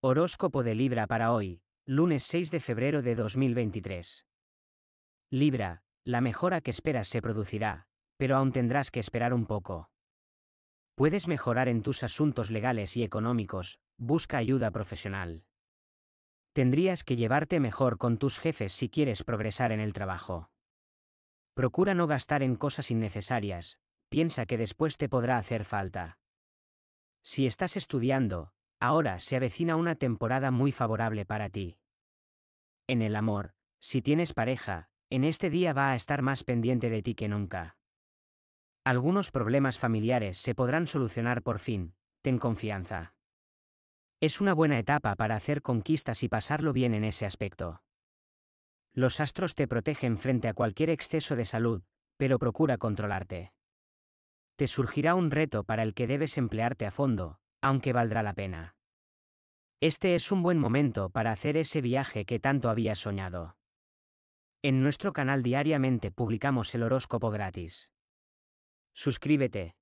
Horóscopo de Libra para hoy, lunes 6 de febrero de 2023. Libra, la mejora que esperas se producirá, pero aún tendrás que esperar un poco. Puedes mejorar en tus asuntos legales y económicos, busca ayuda profesional. Tendrías que llevarte mejor con tus jefes si quieres progresar en el trabajo. Procura no gastar en cosas innecesarias, piensa que después te podrá hacer falta. Si estás estudiando, Ahora se avecina una temporada muy favorable para ti. En el amor, si tienes pareja, en este día va a estar más pendiente de ti que nunca. Algunos problemas familiares se podrán solucionar por fin, ten confianza. Es una buena etapa para hacer conquistas y pasarlo bien en ese aspecto. Los astros te protegen frente a cualquier exceso de salud, pero procura controlarte. Te surgirá un reto para el que debes emplearte a fondo, aunque valdrá la pena. Este es un buen momento para hacer ese viaje que tanto había soñado. En nuestro canal diariamente publicamos el horóscopo gratis. Suscríbete,